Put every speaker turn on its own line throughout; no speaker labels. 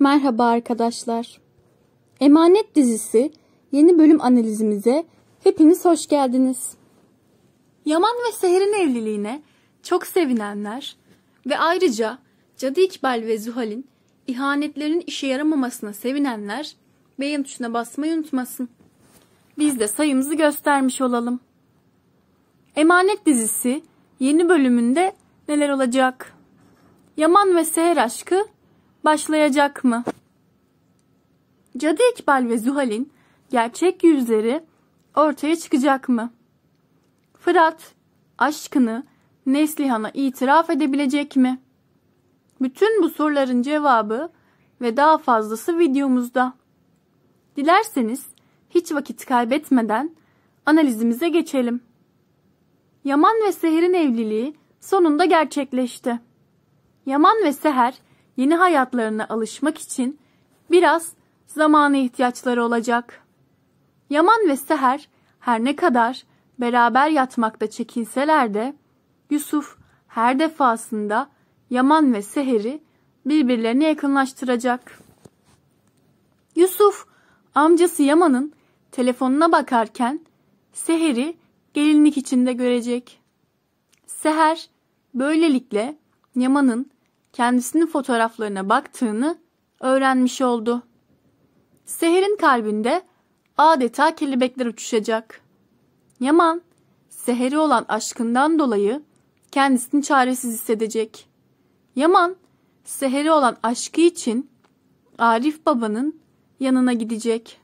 Merhaba arkadaşlar. Emanet dizisi yeni bölüm analizimize hepiniz hoş geldiniz. Yaman ve Seher'in evliliğine çok sevinenler ve ayrıca Cadı İkbal ve Zuhal'in ihanetlerin işe yaramamasına sevinenler beğen tuşuna basmayı unutmasın. Biz de sayımızı göstermiş olalım. Emanet dizisi yeni bölümünde neler olacak? Yaman ve Seher aşkı başlayacak mı? Cadı İkbal ve Zuhal'in gerçek yüzleri ortaya çıkacak mı? Fırat aşkını Neslihan'a itiraf edebilecek mi? Bütün bu soruların cevabı ve daha fazlası videomuzda. Dilerseniz hiç vakit kaybetmeden analizimize geçelim. Yaman ve Seher'in evliliği sonunda gerçekleşti. Yaman ve Seher yeni hayatlarına alışmak için biraz zamana ihtiyaçları olacak. Yaman ve Seher her ne kadar beraber yatmakta çekinseler de Yusuf her defasında Yaman ve Seher'i birbirlerine yakınlaştıracak. Yusuf amcası Yaman'ın telefonuna bakarken Seher'i gelinlik içinde görecek. Seher böylelikle Yaman'ın kendisinin fotoğraflarına baktığını öğrenmiş oldu. Seher'in kalbinde adeta kelebekler uçuşacak. Yaman, Seher'i olan aşkından dolayı kendisini çaresiz hissedecek. Yaman, Seher'i olan aşkı için Arif Baba'nın yanına gidecek.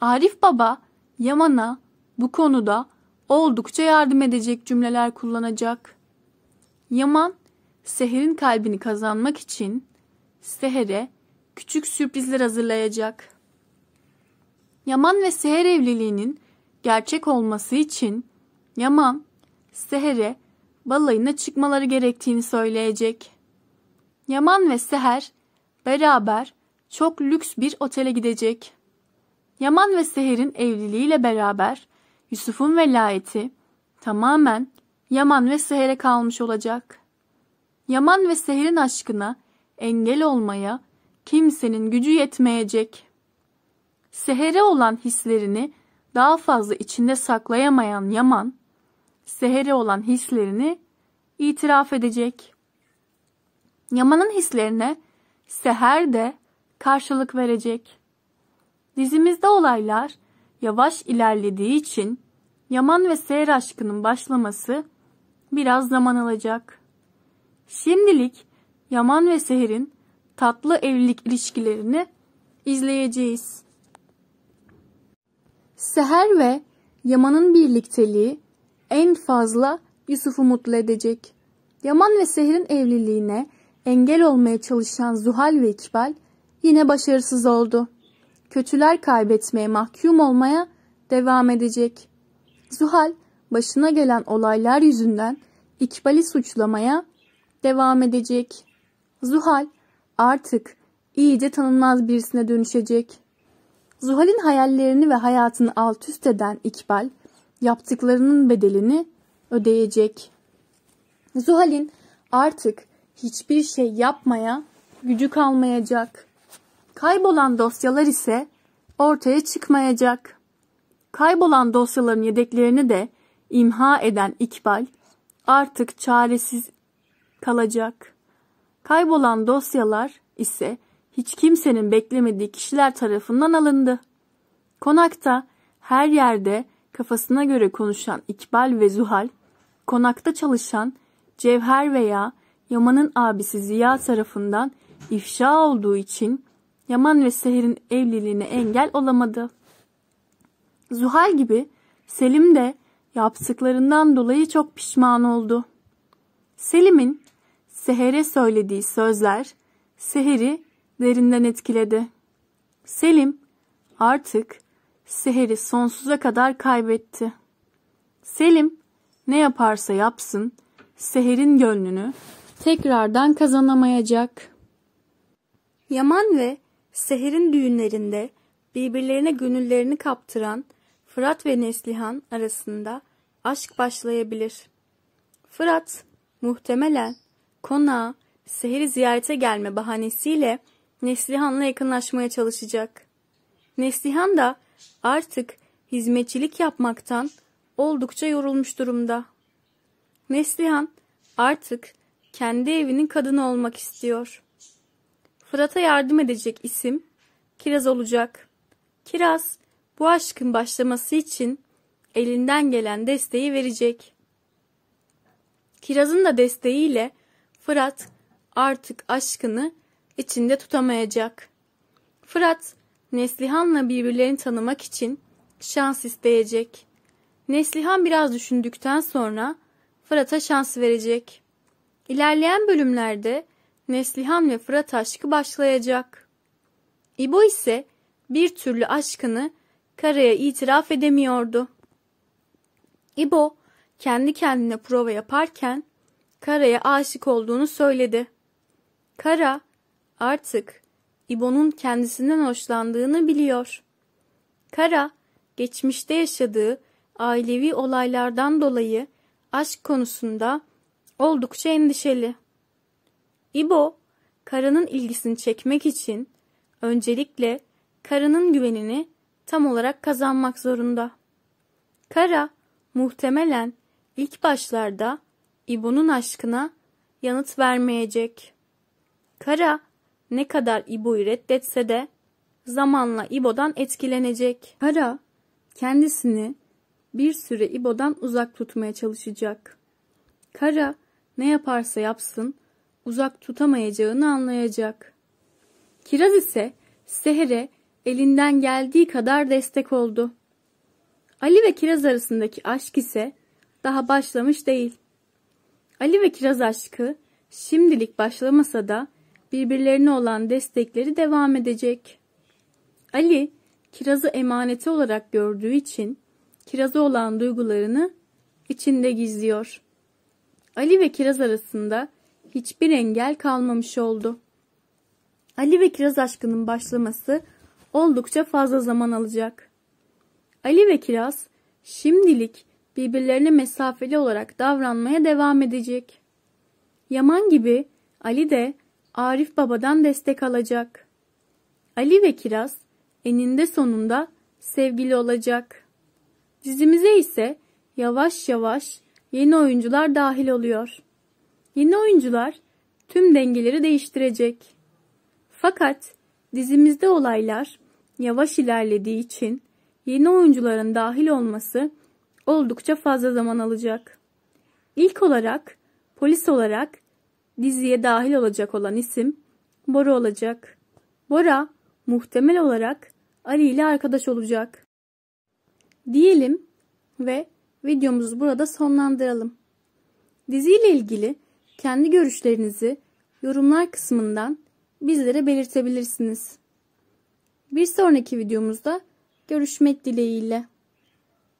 Arif Baba, Yaman'a bu konuda oldukça yardım edecek cümleler kullanacak. Yaman, seherin kalbini kazanmak için sehere küçük sürprizler hazırlayacak. Yaman ve seher evliliğinin gerçek olması için Yaman sehere balayına çıkmaları gerektiğini söyleyecek. Yaman ve seher beraber çok lüks bir otele gidecek. Yaman ve Seher'in evliliğiyle beraber Yusuf'un velayeti tamamen Yaman ve Seher'e kalmış olacak.'' Yaman ve Seher'in aşkına engel olmaya kimsenin gücü yetmeyecek. Seher'e olan hislerini daha fazla içinde saklayamayan Yaman, Seher'e olan hislerini itiraf edecek. Yaman'ın hislerine Seher de karşılık verecek. Dizimizde olaylar yavaş ilerlediği için Yaman ve Seher aşkının başlaması biraz zaman alacak.'' Şimdilik Yaman ve Seher'in tatlı evlilik ilişkilerini izleyeceğiz. Seher ve Yaman'ın birlikteliği en fazla Yusuf'u mutlu edecek. Yaman ve Seher'in evliliğine engel olmaya çalışan Zuhal ve İkbal yine başarısız oldu. Kötüler kaybetmeye mahkum olmaya devam edecek. Zuhal başına gelen olaylar yüzünden İkbal'i suçlamaya devam edecek. Zuhal artık iyice tanınmaz birisine dönüşecek. Zuhal'in hayallerini ve hayatını alt üst eden İkbal yaptıklarının bedelini ödeyecek. Zuhal'in artık hiçbir şey yapmaya gücü kalmayacak. Kaybolan dosyalar ise ortaya çıkmayacak. Kaybolan dosyaların yedeklerini de imha eden İkbal artık çaresiz kalacak. Kaybolan dosyalar ise hiç kimsenin beklemediği kişiler tarafından alındı. Konakta her yerde kafasına göre konuşan İkbal ve Zuhal, konakta çalışan Cevher veya Yaman'ın abisi Ziya tarafından ifşa olduğu için Yaman ve Seher'in evliliğine engel olamadı. Zuhal gibi Selim de yaptıklarından dolayı çok pişman oldu. Selim'in Seher'e söylediği sözler Seher'i derinden etkiledi. Selim artık Seher'i sonsuza kadar kaybetti. Selim ne yaparsa yapsın Seher'in gönlünü tekrardan kazanamayacak. Yaman ve Seher'in düğünlerinde birbirlerine gönüllerini kaptıran Fırat ve Neslihan arasında aşk başlayabilir. Fırat muhtemelen konağa seheri ziyarete gelme bahanesiyle Neslihan'la yakınlaşmaya çalışacak. Neslihan da artık hizmetçilik yapmaktan oldukça yorulmuş durumda. Neslihan artık kendi evinin kadını olmak istiyor. Fırat'a yardım edecek isim Kiraz olacak. Kiraz bu aşkın başlaması için elinden gelen desteği verecek. Kiraz'ın da desteğiyle Fırat artık aşkını içinde tutamayacak. Fırat Neslihan'la birbirlerini tanımak için şans isteyecek. Neslihan biraz düşündükten sonra Fırat'a şans verecek. İlerleyen bölümlerde Neslihan ve Fırat aşkı başlayacak. İbo ise bir türlü aşkını Kara'ya itiraf edemiyordu. İbo kendi kendine prova yaparken Kara'ya aşık olduğunu söyledi. Kara artık İbo'nun kendisinden hoşlandığını biliyor. Kara, geçmişte yaşadığı ailevi olaylardan dolayı aşk konusunda oldukça endişeli. İbo, Kara'nın ilgisini çekmek için öncelikle Kara'nın güvenini tam olarak kazanmak zorunda. Kara, muhtemelen ilk başlarda İbo'nun aşkına yanıt vermeyecek. Kara ne kadar İbo'yu reddetse de zamanla İbo'dan etkilenecek. Kara kendisini bir süre İbo'dan uzak tutmaya çalışacak. Kara ne yaparsa yapsın uzak tutamayacağını anlayacak. Kiraz ise Seher'e elinden geldiği kadar destek oldu. Ali ve Kiraz arasındaki aşk ise daha başlamış değil. Ali ve Kiraz aşkı şimdilik başlamasa da birbirlerine olan destekleri devam edecek. Ali, Kiraz'ı emaneti olarak gördüğü için Kiraz'a olan duygularını içinde gizliyor. Ali ve Kiraz arasında hiçbir engel kalmamış oldu. Ali ve Kiraz aşkının başlaması oldukça fazla zaman alacak. Ali ve Kiraz şimdilik birbirlerine mesafeli olarak davranmaya devam edecek. Yaman gibi Ali de Arif Baba'dan destek alacak. Ali ve Kiraz eninde sonunda sevgili olacak. Dizimize ise yavaş yavaş yeni oyuncular dahil oluyor. Yeni oyuncular tüm dengeleri değiştirecek. Fakat dizimizde olaylar yavaş ilerlediği için yeni oyuncuların dahil olması oldukça fazla zaman alacak. İlk olarak polis olarak diziye dahil olacak olan isim Bora olacak. Bora muhtemel olarak Ali ile arkadaş olacak. Diyelim ve videomuzu burada sonlandıralım. Diziyle ilgili kendi görüşlerinizi yorumlar kısmından bizlere belirtebilirsiniz. Bir sonraki videomuzda görüşmek dileğiyle.